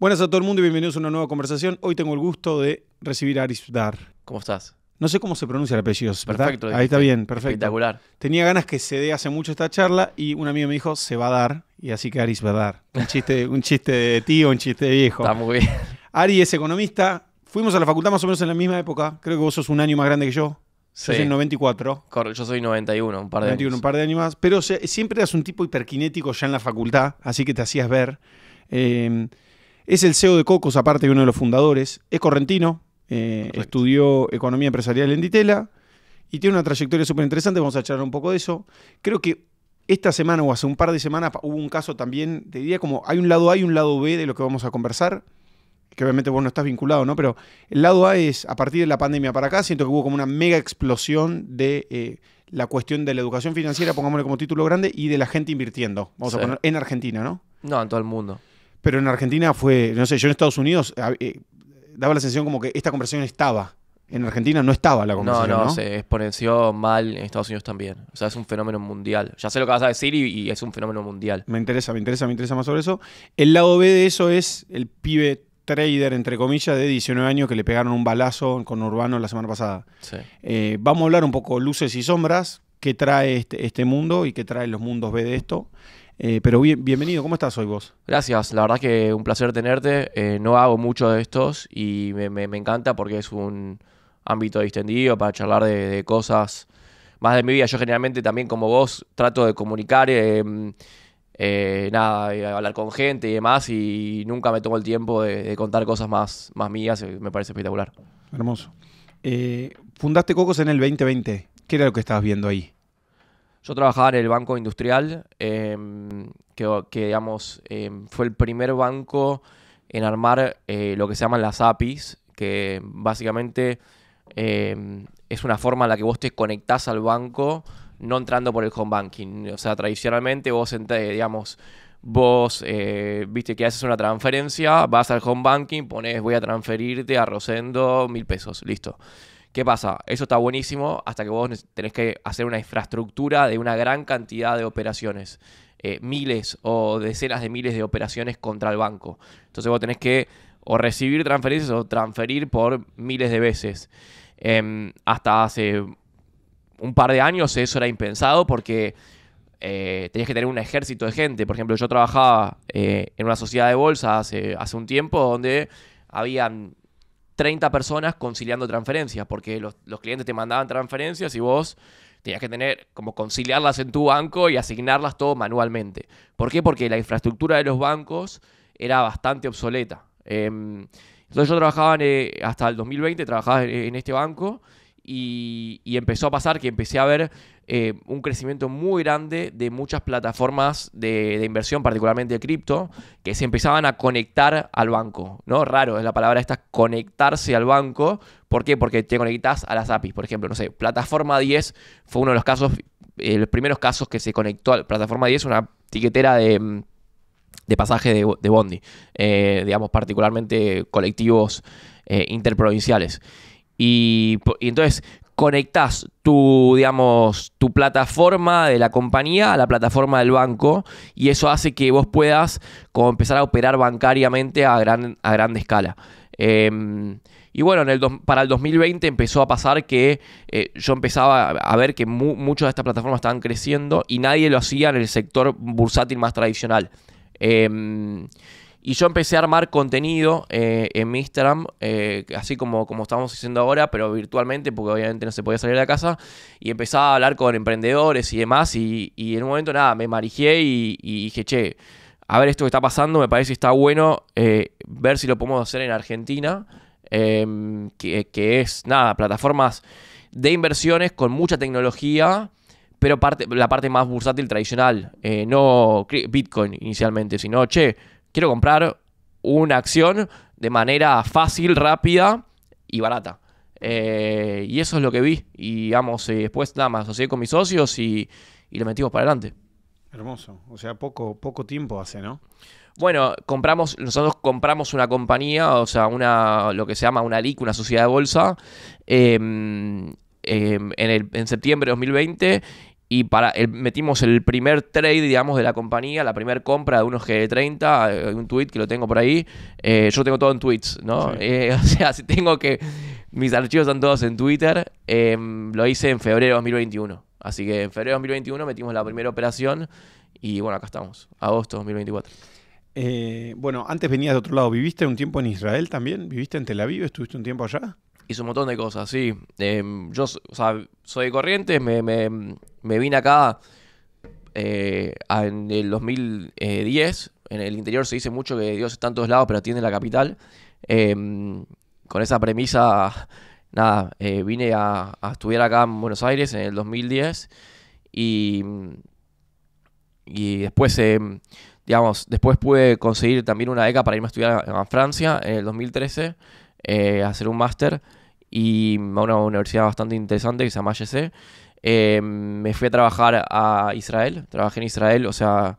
Buenas a todo el mundo y bienvenidos a una nueva conversación. Hoy tengo el gusto de recibir a Aris Dar. ¿Cómo estás? No sé cómo se pronuncia el apellido, Perfecto. Ahí está bien, perfecto. Espectacular. Tenía ganas que se dé hace mucho esta charla y un amigo me dijo, se va a dar, y así que Aris va a dar. Un chiste, un chiste de tío, un chiste de viejo. Está muy bien. Ari es economista. Fuimos a la facultad más o menos en la misma época. Creo que vos sos un año más grande que yo. Sí. Yo soy 94. yo soy 91, un par de 91, años. un par de años más. Pero siempre eras un tipo hiperquinético ya en la facultad, así que te hacías ver. Eh, es el CEO de Cocos, aparte de uno de los fundadores. Es correntino, eh, estudió economía empresarial en Ditela y tiene una trayectoria súper interesante. Vamos a charlar un poco de eso. Creo que esta semana o hace un par de semanas hubo un caso también, de diría como hay un lado A y un lado B de lo que vamos a conversar que obviamente vos no estás vinculado, ¿no? Pero el lado A es, a partir de la pandemia para acá, siento que hubo como una mega explosión de eh, la cuestión de la educación financiera, pongámosle como título grande, y de la gente invirtiendo, vamos a poner, en Argentina, ¿no? No, en todo el mundo. Pero en Argentina fue, no sé, yo en Estados Unidos ah, eh, daba la sensación como que esta conversación estaba. En Argentina no estaba la conversación. No, no, se exponenció mal en Estados Unidos también. O sea, es un fenómeno mundial. Ya sé lo que vas a decir y, es un fenómeno mundial. Me interesa, me interesa, me interesa más sobre eso. El lado B de eso es el pibe trader, entre comillas, de 19 años que le pegaron un balazo con Urbano la semana pasada. Eh, vamos a hablar un poco luces y sombras, qué trae este, este mundo y qué trae los mundos B de esto. Eh, pero bien, bienvenido, ¿cómo estás hoy vos? Gracias, la verdad que un placer tenerte. Eh, no hago mucho de estos y me, encanta porque es un ámbito distendido para charlar de, cosas más de mi vida. Yo generalmente también como vos trato de comunicar, eh, nada, hablar con gente y demás y nunca me tomo el tiempo de, contar cosas más, más mías, me parece espectacular. Hermoso. fundaste Cocos en el 2020, ¿qué era lo que estabas viendo ahí? Yo trabajaba en el Banco Industrial, em, que, digamos em, fue el primer banco en armar eh, lo que se llaman las APIs, que básicamente em, es una forma en la que vos te conectás al banco no entrando por el home banking. O sea, tradicionalmente vos, eh, digamos, vos, eh, viste que haces una transferencia, vas al home banking, pones voy a transferirte a Rosendo mil pesos, listo. ¿Qué pasa? Eso está buenísimo hasta que vos tenés que hacer una infraestructura de una gran cantidad de operaciones. Eh, miles o decenas de miles de operaciones contra el banco. Entonces vos tenés que o recibir transferencias o transferir por miles de veces. Em, hasta hace un par de años eso era impensado porque eh, tenías que tener un ejército de gente. Por ejemplo, yo trabajaba eh, en una sociedad de bolsa hace, hace un tiempo donde habían 30 personas conciliando transferencias, porque los, clientes te mandaban transferencias y vos tenías que tener como conciliarlas en tu banco y asignarlas todo manualmente. ¿Por qué? Porque la infraestructura de los bancos era bastante obsoleta. Em, entonces yo trabajaba eh, hasta el 2020, trabajaba en este banco y, y empezó a pasar que empecé a ver eh, un crecimiento muy grande de muchas plataformas de, inversión, particularmente de cripto, que se empezaban a conectar al banco. ¿no? Raro es la palabra esta, conectarse al banco. ¿Por qué? Porque te conectas a las APIs. Por ejemplo, no sé, Plataforma 10 fue uno de los casos, eh, los primeros casos que se conectó a Plataforma 10, una tiquetera de mm, pasaje de, Bondi, eh, digamos, particularmente colectivos interprovinciales. Y, y, entonces, conectás tu, digamos, tu plataforma de la compañía a la plataforma del banco y eso hace que vos puedas empezar a operar bancariamente a gran, a escala. Em, y bueno, para el 2020 empezó a pasar que eh, yo empezaba a ver que muchas de estas plataformas estaban creciendo y nadie lo hacía en el sector bursátil más tradicional. Em, y yo empecé a armar contenido eh, en mi Instagram, eh, así como, como estamos haciendo ahora, pero virtualmente, porque obviamente no se podía salir de casa. Y empezaba a hablar con emprendedores y demás. Y, en un momento, nada, me marijé y, dije, che, a ver esto que está pasando, me parece que está bueno eh, ver si lo podemos hacer en Argentina, em, que, es, nada, plataformas de inversiones con mucha tecnología pero parte, la parte más bursátil tradicional, no Bitcoin inicialmente, sino, che, quiero comprar una acción de manera fácil, rápida y barata. Eh, y eso es lo que vi. Y vamos eh, después nada más, asocié con mis socios y, lo metimos para adelante. Hermoso. O sea, poco, poco tiempo hace, ¿no? Bueno, compramos, nosotros compramos una compañía, o sea, una, lo que se llama una LIC, una sociedad de bolsa, em, em, en, en septiembre de 2020 y para metimos el primer trade, digamos, de la compañía, la primera compra de unos G30, hay eh, un tweet que lo tengo por ahí, eh, yo tengo todo en tweets, ¿no? Eh, o sea, si tengo que, mis archivos están todos en Twitter, em, lo hice en febrero de 2021, así que en febrero de 2021 metimos la primera operación y bueno, acá estamos, agosto de 2024. bueno, antes venías de otro lado, ¿viviste un tiempo en Israel también? ¿Viviste en Tel Aviv? ¿Estuviste un tiempo allá? Hice un montón de cosas, sí. Em, yo soy de Corrientes, me, vine acá eh, en el 2010. En el interior se dice mucho que Dios está en todos lados, pero tiene la capital. Em, con esa premisa, nada, eh, vine a, estudiar acá en Buenos Aires en el 2010 y, y después, em, digamos, después pude conseguir también una beca para irme a estudiar a, Francia en el 2013. Eh, hacer un máster y a una universidad bastante interesante que se llama YC. Em, me fui a trabajar a Israel, trabajé en Israel, o sea,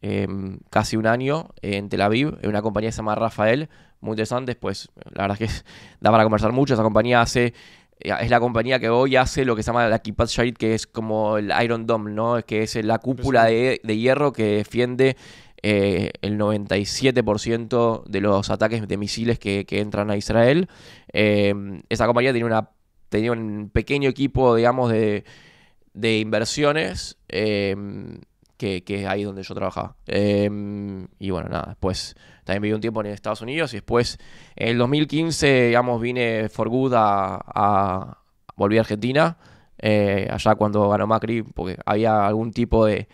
em, casi un año en Tel Aviv, en una compañía que se llama Rafael, muy interesante, pues la verdad es que da para conversar mucho, esa compañía hace eh, es la compañía que hoy hace lo que se llama la Kipat Shalit, que es como el Iron Dome, ¿no? Que es la cúpula de, de hierro que defiende eh, el 97% de los ataques de misiles que, entran a Israel. Em, esa compañía tenía, un pequeño equipo, digamos, de, inversiones, em, que, es ahí donde yo trabajaba. Em, y bueno, nada, después también viví un tiempo en Estados Unidos y después en el 2015, digamos, vine for good a, a volví a Argentina. Eh, allá cuando ganó Macri, porque había algún tipo de,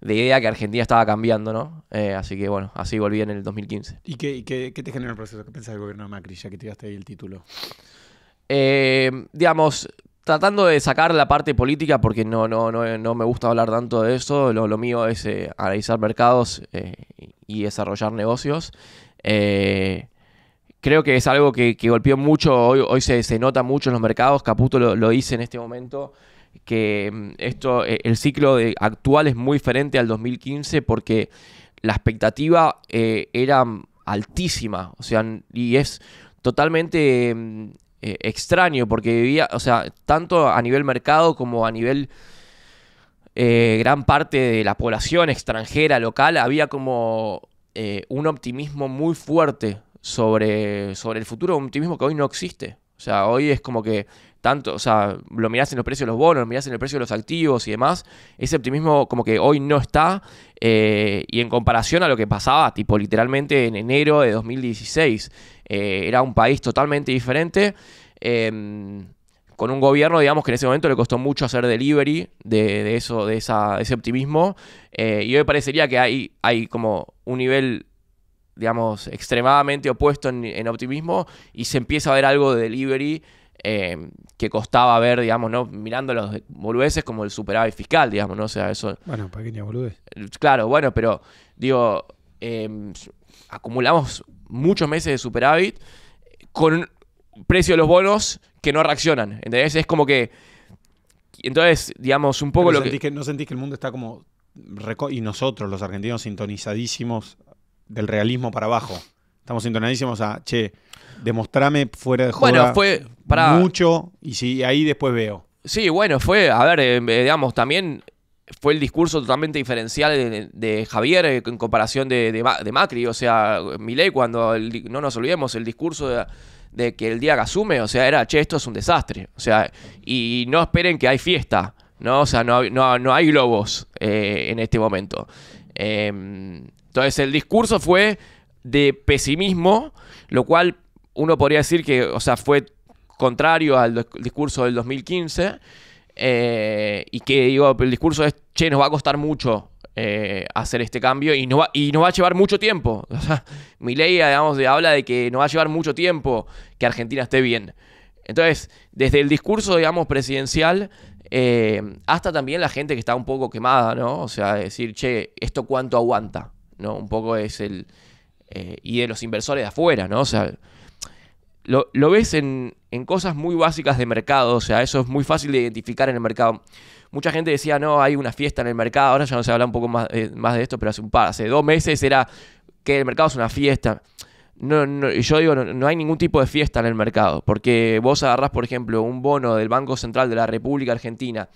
de idea que Argentina estaba cambiando, ¿no? Eh, así que bueno, así volví en el 2015. ¿Y qué, qué, te genera el proceso? ¿Qué pensás del gobierno de Macri, ya que tiraste ahí el título? Eh, digamos, tratando de sacar la parte política, porque no, no, no, me gusta hablar tanto de eso, lo, mío es eh, analizar mercados y desarrollar negocios. creo que es algo que, que golpeó mucho, hoy, hoy se, nota mucho en los mercados, Caputo lo, lo dice en este momento que mm, esto, eh, el ciclo de actual es muy diferente al 2015 porque la expectativa eh, era mm, altísima, o sea, y es totalmente mm, eh, extraño porque vivía, o sea, tanto a nivel mercado como a nivel gran parte de la población extranjera, local, había como un optimismo muy fuerte sobre, sobre el futuro, un optimismo que hoy no existe. O sea, hoy es como que tanto, o sea, lo mirás en los precios de los bonos, lo mirás en el precio de los activos y demás, ese optimismo como que hoy no está eh, y en comparación a lo que pasaba, tipo literalmente en enero de 2016, eh, era un país totalmente diferente. Em, con un gobierno, digamos, que en ese momento le costó mucho hacer delivery de, eso, de, esa, ese optimismo. Eh, y hoy parecería que hay, hay como un nivel digamos, extremadamente opuesto en, en, optimismo y se empieza a ver algo de delivery eh, que costaba ver, digamos, ¿no? Mirando los boludeces como el superávit fiscal, digamos, ¿no? O sea, eso. Bueno, pequeña boludez. Claro, bueno, pero digo, eh, acumulamos muchos meses de superávit con precio de los bonos que no reaccionan. ¿Entendés? Es como que. Entonces, digamos, un poco lo que... ¿No sentís que el mundo está como. Y nosotros, los argentinos, sintonizadísimos del realismo para abajo? Estamos sintonizadísimos a, che, demostrame fuera de juego. fue para... mucho y ahí después veo. Sí, bueno, fue, a ver, em, eh, digamos, también fue el discurso totalmente diferencial de, Javier eh, en comparación de, de, Macri. O sea, Milei cuando, no nos olvidemos, el discurso de, que el día que asume, o sea, era, che, esto es un desastre. O sea, y no esperen que hay fiesta, ¿no? O sea, no, hay globos eh, en este momento. Em, entonces, el discurso fue de pesimismo, lo cual uno podría decir que, o sea, fue contrario al discurso del 2015 eh, y que, digo, el discurso es, che, nos va a costar mucho eh, hacer este cambio y no, va, y va a llevar mucho tiempo. O sea, mi ley, digamos, habla de que nos va a llevar mucho tiempo que Argentina esté bien. Entonces, desde el discurso, digamos, presidencial, eh, hasta también la gente que está un poco quemada, ¿no? O sea, decir, che, ¿esto cuánto aguanta? ¿No? Un poco es el... y de los inversores de afuera, ¿no? O sea, lo, ves en, cosas muy básicas de mercado, o sea, eso es muy fácil de identificar en el mercado. Mucha gente decía, no, hay una fiesta en el mercado, ahora ya no se habla un poco más, eh, más de esto, pero hace un par, hace dos meses era que el mercado es una fiesta. No, yo digo, no, hay ningún tipo de fiesta en el mercado, porque vos agarrás, por ejemplo, un bono del Banco Central de la República Argentina,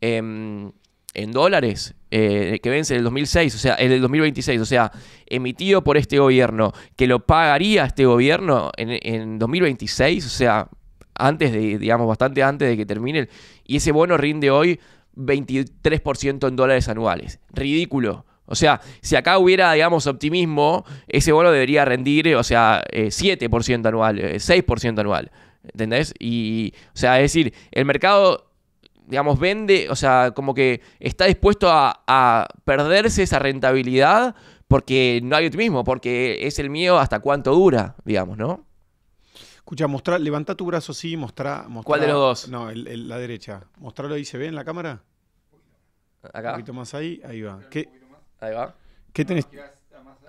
em, en dólares eh, que vence en el 2006, o sea, en el 2026, o sea, emitido por este gobierno, que lo pagaría este gobierno en, 2026, o sea, antes de, digamos, bastante antes de que termine, y ese bono rinde hoy 23% en dólares anuales. Ridículo. O sea, si acá hubiera, digamos, optimismo, ese bono debería rendir, o sea, 7% eh, anual, 6% eh, anual. ¿Entendés? Y, o sea, es decir, el mercado digamos, vende, o sea, como que está dispuesto a, perderse esa rentabilidad porque no hay mismo, porque es el mío hasta cuánto dura, digamos, ¿no? Escucha, mostrar, levanta tu brazo así, y mostrá. ¿Cuál de los dos? No, el, la derecha. Mostrarlo ahí, ¿se ve en la cámara? Acá. Un poquito más ahí, ahí va. ¿Qué, ahí va. ¿Qué tenés?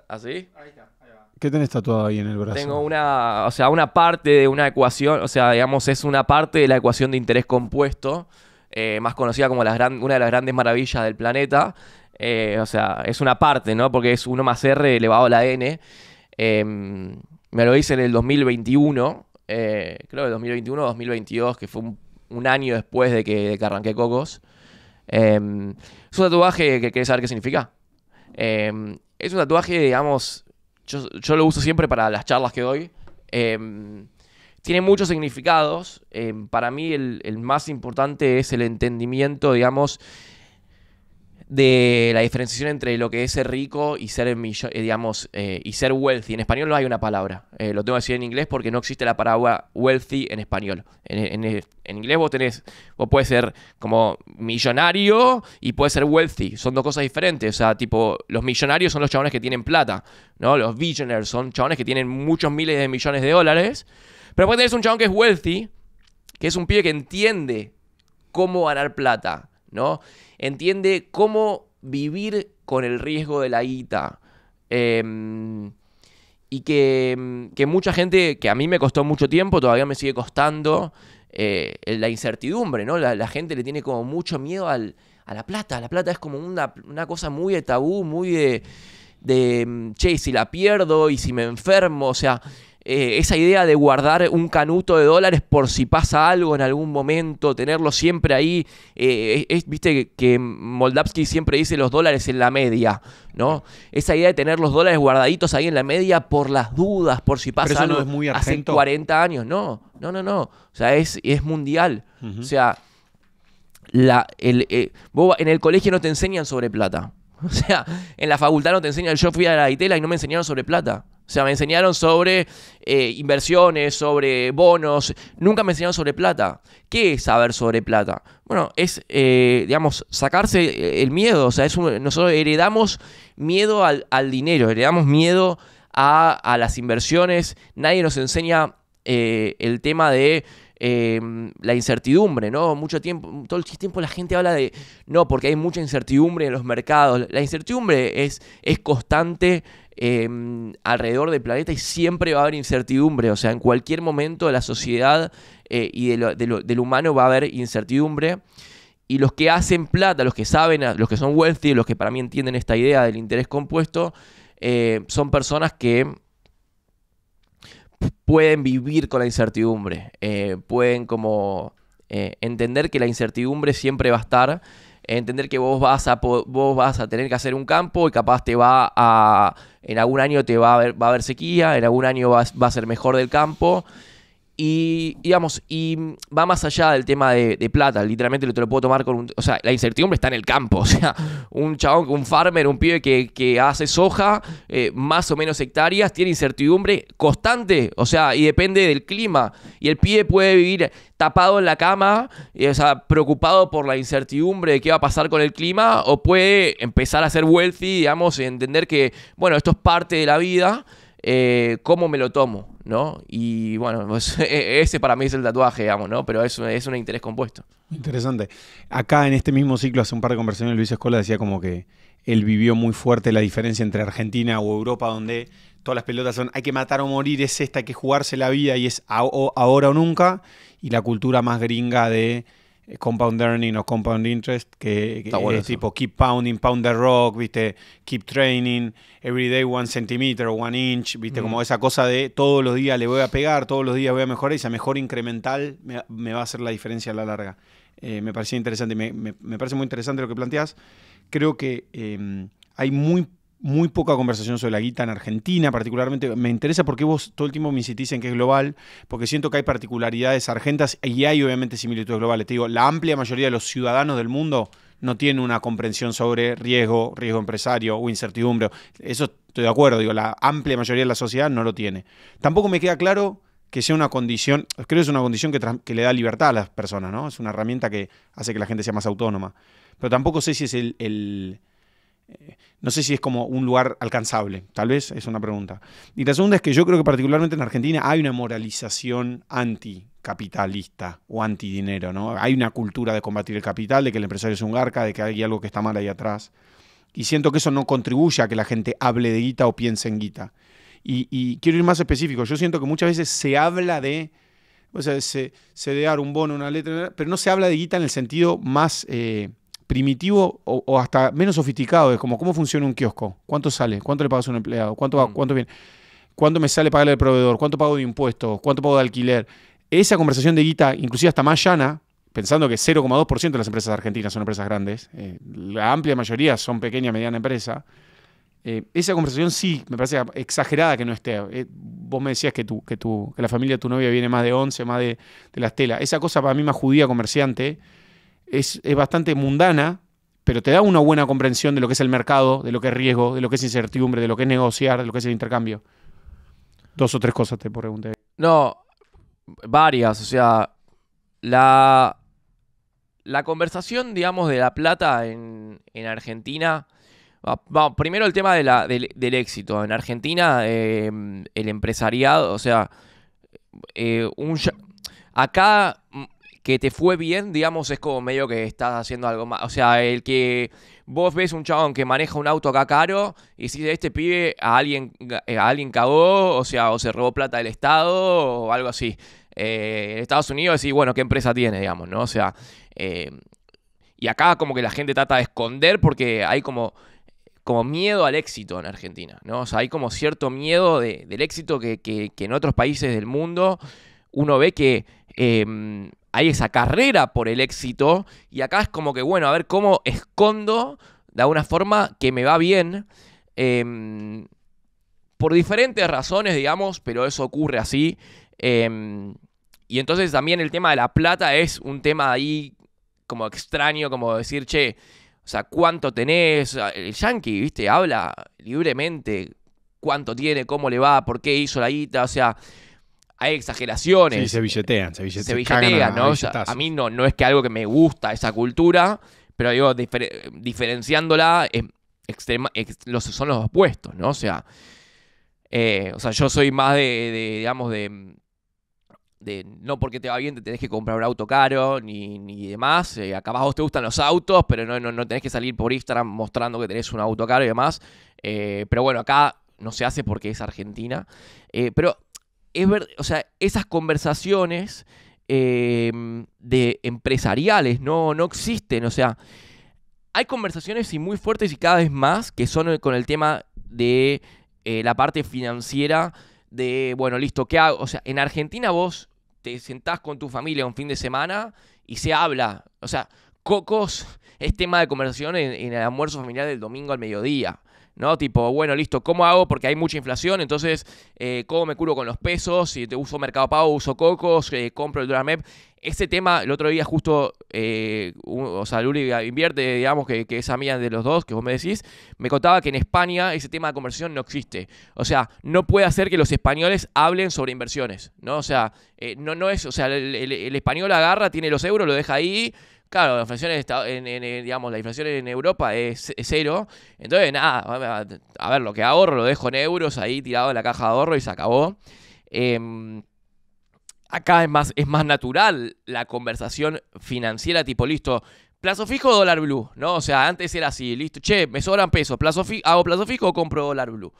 ¿Así? ¿Ah, ahí está, ahí ¿Qué tenés tatuado ahí en el brazo? Tengo una, o sea, una parte de una ecuación, o sea, digamos, es una parte de la ecuación de interés compuesto eh, más conocida como una de las grandes maravillas del planeta. Eh, o sea, es una parte, ¿no? Porque es uno más R elevado a la N. Em, me lo hice en el 2021, eh, creo que 2021 o 2022, que fue un, año después de que, arranqué Cocos. Em, es un tatuaje que querés saber qué significa. Em, es un tatuaje, digamos, yo, yo, lo uso siempre para las charlas que doy. Tiene muchos significados. Eh, para mí el, más importante es el entendimiento, digamos, de la diferenciación entre lo que es ser rico y ser, eh, digamos, eh, y ser wealthy. En español no hay una palabra. lo tengo que decir en inglés porque no existe la palabra wealthy en español. En, inglés vos tenés, vos puedes ser como millonario y puedes ser wealthy. Son dos cosas diferentes. O sea, tipo, los millonarios son los chabones que tienen plata, ¿no? Los billionaires son chabones que tienen muchos miles de millones de dólares. Pero puede tener un chabón que es wealthy, que es un pie que entiende cómo ganar plata, ¿no? Entiende cómo vivir con el riesgo de la guita. Em, y em, que, mucha gente, que a mí me costó mucho tiempo, todavía me sigue costando eh, la incertidumbre, ¿no? La, gente le tiene como mucho miedo a la plata. La plata es como una, una cosa muy de tabú, muy de, de, em, che, si la pierdo y si me enfermo, o sea eh, esa idea de guardar un canuto de dólares por si pasa algo en algún momento, tenerlo siempre ahí. Eh, es, Viste que Moldavsky siempre dice los dólares en la media, ¿no? Esa idea de tener los dólares guardaditos ahí en la media por las dudas, por si pasa Pero No es muy hace 40 años, no, no, no, no. O sea, es, es mundial. O sea, la, el, eh, vos en el colegio no te enseñan sobre plata. O sea, en la facultad no te enseñan. Yo fui a la Itela y no me enseñaron sobre plata. O sea, me enseñaron sobre eh, inversiones, sobre bonos, nunca me enseñaron sobre plata. ¿Qué es saber sobre plata? Bueno, es, eh, digamos, sacarse eh, el miedo. O sea, nosotros heredamos miedo al, al dinero, heredamos miedo a, las inversiones. Nadie nos enseña el tema de em, la incertidumbre, ¿no? Mucho tiempo, todo el tiempo la gente habla de, no, porque hay mucha incertidumbre en los mercados. La incertidumbre es, es constante Em, alrededor del planeta y siempre va a haber incertidumbre. O sea, en cualquier momento de la sociedad eh, y del humano va a haber incertidumbre. Y los que hacen plata, los que saben, los que son wealthy, los que para mí entienden esta idea del interés compuesto, eh, son personas que pueden vivir con la incertidumbre, eh, pueden como entender que la incertidumbre siempre va a estar entender que vos vas a vos vas a tener que hacer un campo y capaz te va a en algún año te va a haber, va a haber sequía, en algún año va a ser mejor del campo y, digamos, y va más allá del tema de, plata. Literalmente te lo puedo tomar con un. O sea, la incertidumbre está en el campo. O sea, un chabón, un farmer, un pibe que, hace soja, eh, más o menos hectáreas, tiene incertidumbre constante. O sea, y depende del clima. Y el pibe puede vivir tapado en la cama, y eh, o sea, preocupado por la incertidumbre de qué va a pasar con el clima, o puede empezar a ser wealthy, digamos, y entender que, bueno, esto es parte de la vida. Eh, ¿Cómo me lo tomo? ¿no? Y bueno, pues, e, ese para mí es el tatuaje, digamos, ¿no? Pero es, es un interés compuesto. Interesante. Acá en este mismo ciclo, hace un par de conversaciones, Luis Escola decía como que él vivió muy fuerte la diferencia entre Argentina o Europa, donde todas las pelotas son hay que matar o morir, es esta, hay que jugarse la vida y es ahora o nunca, y la cultura más gringa de eh, compound earning o compound interest, que, es tipo keep pounding, pound the rock, viste, keep training, every day one centimeter o one inch, viste, como esa cosa de todos los días le voy a pegar, todos los días voy a mejorar y esa mejor incremental me, va a hacer la diferencia a la larga. Eh, me parecía interesante, me, parece muy interesante lo que planteas. Creo que em, hay muy muy poca conversación sobre la guita en Argentina, particularmente. Me interesa porque vos todo el tiempo me insistís en que es global, porque siento que hay particularidades argentas y hay obviamente similitudes globales. Te digo, la amplia mayoría de los ciudadanos del mundo no tiene una comprensión sobre riesgo, riesgo empresario o incertidumbre. Eso estoy de acuerdo, digo, la amplia mayoría de la sociedad no lo tiene. Tampoco me queda claro que sea una condición, creo que es una condición que, le da libertad a las personas, ¿no? Es una herramienta que hace que la gente sea más autónoma. Pero tampoco sé si es el no sé si es como un lugar alcanzable, tal vez es una pregunta. Y la segunda es que yo creo que particularmente en Argentina hay una moralización anticapitalista o antidinero, ¿no? Hay una cultura de combatir el capital, de que el empresario es un garca, de que hay algo que está mal ahí atrás. Y siento que eso no contribuye a que la gente hable de guita o piense en guita. Y, quiero ir más específico, yo siento que muchas veces se habla de... O sea, se, se de dar un bono, una letra, pero no se habla de guita en el sentido más eh, primitivo o, hasta menos sofisticado. Es como, ¿cómo funciona un kiosco? ¿Cuánto sale? ¿Cuánto le pagas a un empleado? ¿Cuánto, mm. cuánto viene? ¿Cuánto me sale pagarle al proveedor? ¿Cuánto pago de impuestos? ¿Cuánto pago de alquiler? Esa conversación de guita, inclusive hasta más llana, pensando que 0,2% de las empresas argentinas son empresas grandes, eh, la amplia mayoría son pequeña, mediana empresa, eh, esa conversación sí me parece exagerada que no esté. Eh, vos me decías que, tú, que, tú, que la familia de tu novia viene más de 11, más de, de las telas. Esa cosa para mí más judía comerciante es, bastante mundana, pero te da una buena comprensión de lo que es el mercado, de lo que es riesgo, de lo que es incertidumbre, de lo que es negociar, de lo que es el intercambio. Dos o tres cosas te pregunté. No, varias, o sea, la, la conversación, digamos, de la plata en, Argentina. vamos primero el tema de la, del, éxito. En Argentina, eh, el empresariado, o sea, eh, un, acá que te fue bien, digamos, es como medio que estás haciendo algo más. O sea, el que vos ves un chabón que maneja un auto acá caro y si este pibe a alguien, eh, a alguien cagó, o sea, o se robó plata del Estado o algo así. Eh, en Estados Unidos decís, bueno, ¿qué empresa tiene, digamos, no? O sea, eh, y acá como que la gente trata de esconder porque hay como como miedo al éxito en Argentina, ¿no? O sea, hay como cierto miedo del éxito que, en otros países del mundo uno ve que em, hay esa carrera por el éxito y acá es como que, bueno, a ver cómo escondo de alguna forma que me va bien. Em, por diferentes razones, digamos, pero eso ocurre así. Em, y entonces también el tema de la plata es un tema ahí como extraño, como decir, che, o sea, ¿cuánto tenés? El yankee, viste, habla libremente cuánto tiene, cómo le va, por qué hizo la guita, o sea, hay exageraciones. Sí, se billetean, se billetean. Se billetean, ¿no? A, mí no, no es que algo que me gusta esa cultura, pero digo, diferenciándola, es extrema, los, son los opuestos, ¿no? O sea, eh, o sea yo soy más de, digamos, de, de no porque te va bien te tenés que comprar un auto caro ni, ni demás. Eh, acá abajo te gustan los autos, pero no, tenés que salir por Instagram mostrando que tenés un auto caro y demás. Eh, pero bueno, acá no se hace porque es Argentina. pero es ver, o sea, esas conversaciones em, de empresariales no, no existen. O sea, hay conversaciones y muy fuertes y cada vez más que son con el tema de eh, la parte financiera de, bueno, listo, ¿qué hago? O sea, en Argentina vos te sentás con tu familia un fin de semana y se habla. O sea, cocos es tema de conversación en el almuerzo familiar del domingo al mediodía. ¿no? Tipo, bueno, listo, ¿cómo hago? Porque hay mucha inflación, entonces, eh, ¿cómo me curo con los pesos? Si te uso Mercado Pago, uso Cocos, eh, compro el Duramep. Ese tema, el otro día justo, eh, o sea, Luli invierte, digamos, que, que es amiga de los dos, que vos me decís, me contaba que en España ese tema de conversión no existe. O sea, no puede hacer que los españoles hablen sobre inversiones, ¿no? O sea, no, no es, o sea, el español agarra, tiene los euros, lo deja ahí, Claro, la inflación, en, en, digamos, la inflación en Europa es, cero. Entonces, nada, a ver, lo que ahorro lo dejo en euros ahí tirado en la caja de ahorro y se acabó. Em, acá es más, es más natural la conversación financiera, tipo, listo, plazo fijo o dólar blue, ¿no? O sea, antes era así, listo, che, me sobran pesos, plazo hago plazo fijo o compro dólar blue.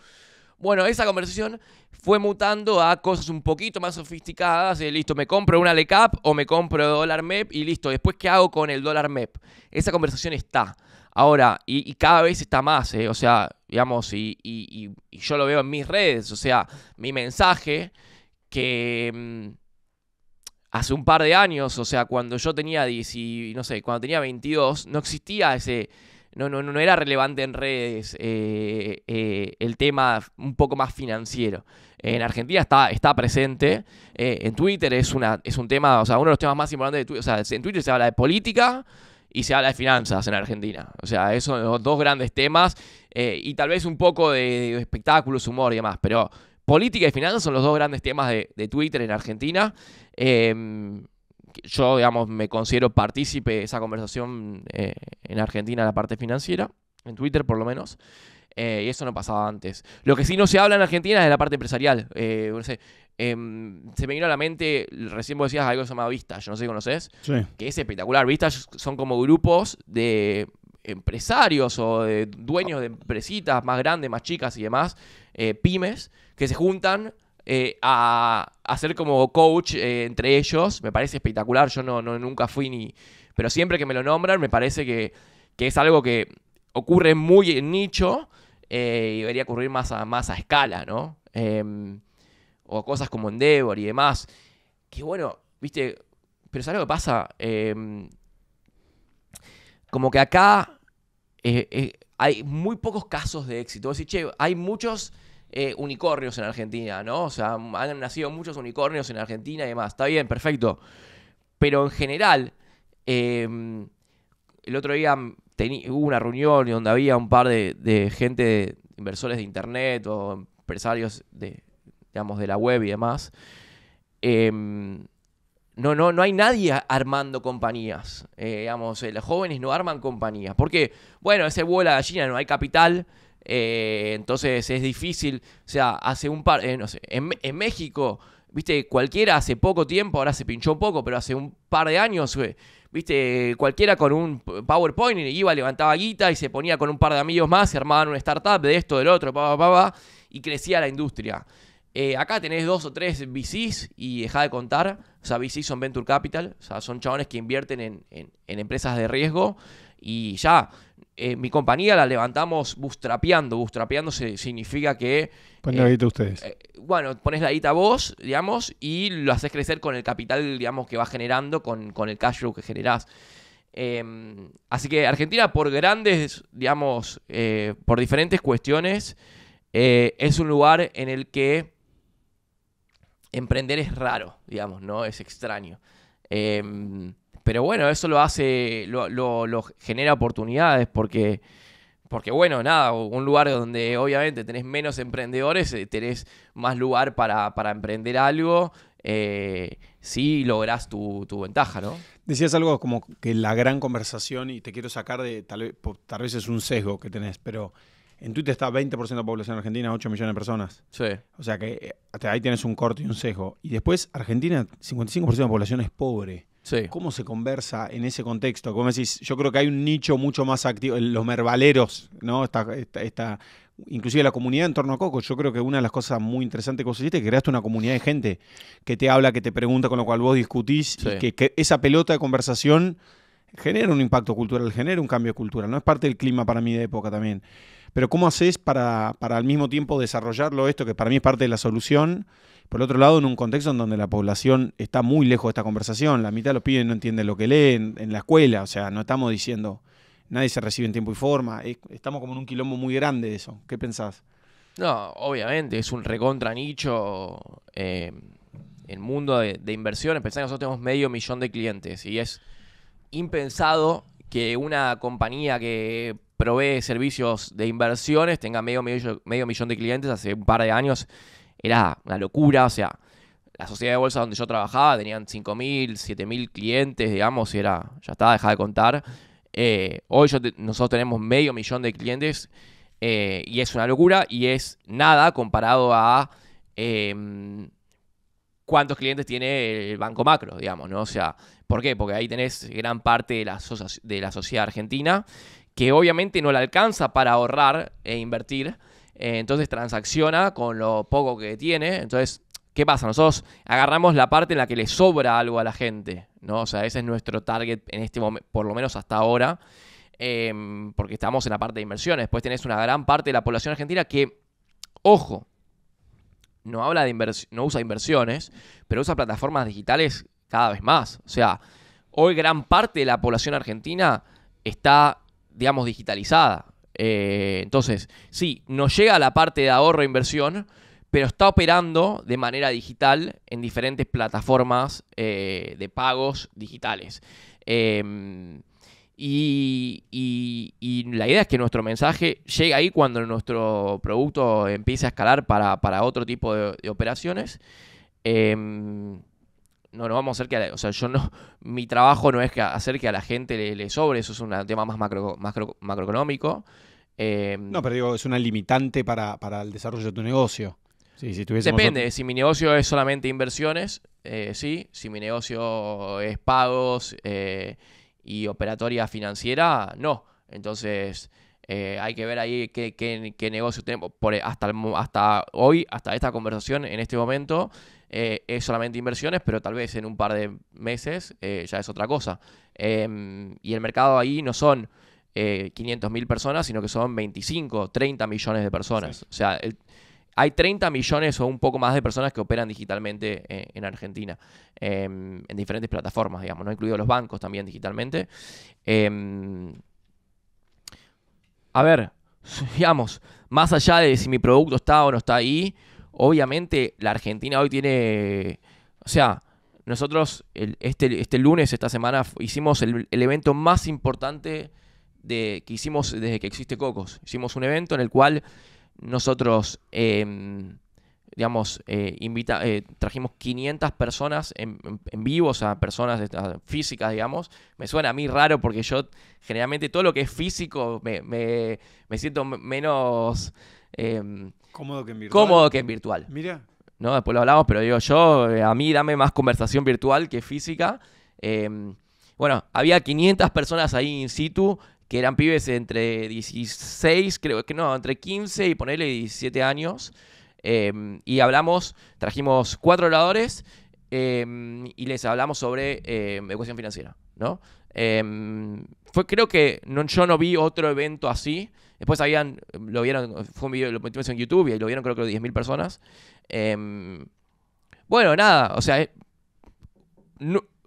Bueno, esa conversación fue mutando a cosas un poquito más sofisticadas. listo, me compro una LECAP o me compro dólar MEP y listo. Después, ¿qué hago con el dólar MEP? Esa conversación está. Ahora, y, cada vez está más, ¿eh? o sea, digamos, y, yo lo veo en mis redes, o sea, mi mensaje que mm, hace un par de años, o sea, cuando yo tenía y, no sé, cuando tenía 22, no existía ese no, no, no era relevante en redes eh, eh, el tema un poco más financiero. En Argentina está, está presente, eh, en Twitter es, una, es un tema, o sea, uno de los temas más importantes de Twitter, o sea, en Twitter se habla de política y se habla de finanzas en Argentina. O sea, esos son los dos grandes temas y tal vez un poco de, espectáculos, humor y demás, pero política y finanzas son los dos grandes temas de, de Twitter en Argentina. Em, yo, digamos, me considero partícipe de esa conversación eh, en Argentina, la parte financiera, en Twitter por lo menos. Eh, y eso no pasaba antes. Lo que sí no se habla en Argentina es de la parte empresarial. Eh, em, se me vino a la mente, recién vos decías algo llamado Vistas, yo no sé si conoces, que es espectacular. Vistas son como grupos de empresarios o de dueños de empresitas más grandes, más chicas y demás, pymes, que se juntan eh, a, hacer como coach eh, entre ellos. Me parece espectacular. Yo no, nunca fui ni. Pero siempre que me lo nombran, me parece que, que es algo que ocurre muy en nicho eh, y debería ocurrir más a, más a escala, ¿no? Em, o cosas como Endeavor y demás. Que bueno, viste. Pero ¿sabes lo que pasa? Em, como que acá hay muy pocos casos de éxito. decir, che, hay muchos eh, unicornios en Argentina, ¿no? O sea, han nacido muchos unicornios en Argentina y demás. Está bien, perfecto. Pero en general, em, el otro día hubo una reunión donde había un par de, gente, inversores de Internet o empresarios de, digamos, de la web y demás. Em, no, no, no hay nadie armando compañías. Eh, digamos, eh, los jóvenes no arman compañías. Porque, Bueno, ese vuelo a la gallina, no hay capital eh, entonces es difícil. O sea, hace un par. Eh, no sé, en, México, viste, cualquiera hace poco tiempo, ahora se pinchó un poco, pero hace un par de años, eh, viste, cualquiera con un PowerPoint iba, levantaba guita y se ponía con un par de amigos más, se armaban una startup de esto, del otro, pa, pa, y crecía la industria. acá tenés dos o tres VCs y deja de contar. O sea, VCs son Venture Capital, o sea, son chabones que invierten en empresas de riesgo y ya eh, mi compañía la levantamos bustrapeando. Bustrapeando significa que. pones la eh, guita ustedes. Eh, bueno, pones la guita vos, digamos, y lo haces crecer con el capital, digamos, que vas generando, con, con el cash flow que generás. Em, así que Argentina, por grandes, digamos, por diferentes cuestiones, es un lugar en el que emprender es raro, digamos, ¿no? Es extraño. Eh, pero bueno, eso lo hace, lo, lo, genera oportunidades porque... Porque bueno, nada, un lugar donde obviamente tenés menos emprendedores, eh, tenés más lugar para, emprender algo, eh, si lográs tu, ventaja, ¿no? Decías algo como que la gran conversación, y te quiero sacar de, tal vez, tal vez es un sesgo que tenés, pero en Twitter está 20% de la población argentina, 8 millones de personas. Sí. O sea que eh, ahí tienes un corte y un sesgo. Y después, Argentina, 55% de la población es pobre. ¿Cómo se conversa en ese contexto? Como decís, yo creo que hay un nicho mucho más activo, los mervaleros, ¿no? Esta, esta, inclusive la comunidad en torno a Coco, yo creo que una de las cosas muy interesantes que vos hiciste es que creaste una comunidad de gente que te habla, que te pregunta, con lo cual vos discutís, que esa pelota de conversación genera un impacto cultural, genera un cambio cultural, no es parte del clima para mí de época también. Pero ¿cómo haces para, para al mismo tiempo desarrollarlo esto, que para mí es parte de la solución? Por otro lado, en un contexto en donde la población está muy lejos de esta conversación, la mitad de los pibes no entienden lo que leen en la escuela, o sea, no estamos diciendo, nadie se recibe en tiempo y forma, estamos como en un quilombo muy grande de eso. ¿Qué pensás? No, obviamente, es un recontra nicho. Eh, el mundo de, de inversiones, pensá que nosotros tenemos medio millón de clientes y es impensado que una compañía que provee servicios de inversiones tenga medio, medio, medio millón de clientes hace un par de años. Era una locura, o sea, la sociedad de bolsa donde yo trabajaba tenían 5.000, 7.000 clientes, digamos, y era, ya estaba, dejada de contar. Eh, hoy nosotros tenemos medio millón de clientes eh, y es una locura y es nada comparado a em, cuántos clientes tiene el Banco Macro, digamos, ¿no? O sea, ¿por qué? Porque ahí tenés gran parte de la, sociedad argentina que obviamente no la alcanza para ahorrar e invertir, eh, entonces transacciona con lo poco que tiene, entonces ¿Qué pasa? Nosotros agarramos la parte en la que le sobra algo a la gente, ¿no? O sea, ese es nuestro target en este momento, por lo menos hasta ahora, eh, porque estamos en la parte de inversiones. Después tenés una gran parte de la población argentina que, ojo, no habla de inversión, no usa inversiones, pero usa plataformas digitales cada vez más. O sea, hoy gran parte de la población argentina está, digamos, digitalizada. Eh, entonces, sí, no llega a la parte de ahorro e inversión, pero está operando de manera digital en diferentes plataformas eh, de pagos digitales. Em, y, la idea es que nuestro mensaje Llega ahí cuando nuestro producto empiece a escalar para, otro tipo de, operaciones. Em, no, no vamos a hacer que, o sea, yo no, mi trabajo no es que hacer que a la gente le, sobre, eso es un tema más macro, macroeconómico. Em, no, pero digo, es una limitante para, el desarrollo de tu negocio. Sí, si Depende, si mi negocio es solamente inversiones, eh, sí, si mi negocio es pagos, eh, y operatoria financiera, no. Entonces, eh, hay que ver ahí qué, negocio tenemos. Por, hasta, hasta hoy, hasta esta conversación, en este momento, eh, es solamente inversiones, pero tal vez en un par de meses eh, ya es otra cosa. Em, y el mercado ahí no son mil personas, sino que son 25, 30 millones de personas. O sea, el, hay 30 millones o un poco más de personas que operan digitalmente eh, en Argentina, em, en diferentes plataformas, digamos, ¿no? incluidos los bancos también digitalmente. Em, a ver, digamos, más allá de si mi producto está o no está ahí, obviamente la Argentina hoy tiene, o sea, nosotros este, este, lunes, esta semana, hicimos el, evento más importante de, que hicimos desde que existe Cocos. Hicimos un evento en el cual nosotros, em, digamos, eh, eh, trajimos 500 personas en, vivo, sea, a personas físicas, digamos. Me suena a mí raro porque yo generalmente todo lo que es físico me, siento menos... Em, cómodo que en virtual. Cómodo que virtual. Mira. ¿no? Después lo hablamos, pero digo yo, eh, a mí dame más conversación virtual que física. Em, bueno, había 500 personas ahí in situ, que eran pibes entre 16, creo que no, entre 15 y ponerle 17 años. Em, y hablamos, trajimos cuatro oradores em, y les hablamos sobre eh, educación financiera, ¿no? fue, creo que no, yo no vi otro evento así. Después habían, lo vieron, fue un video, lo metimos en YouTube y lo vieron creo que 10.000 personas. bueno, nada, o sea, eh,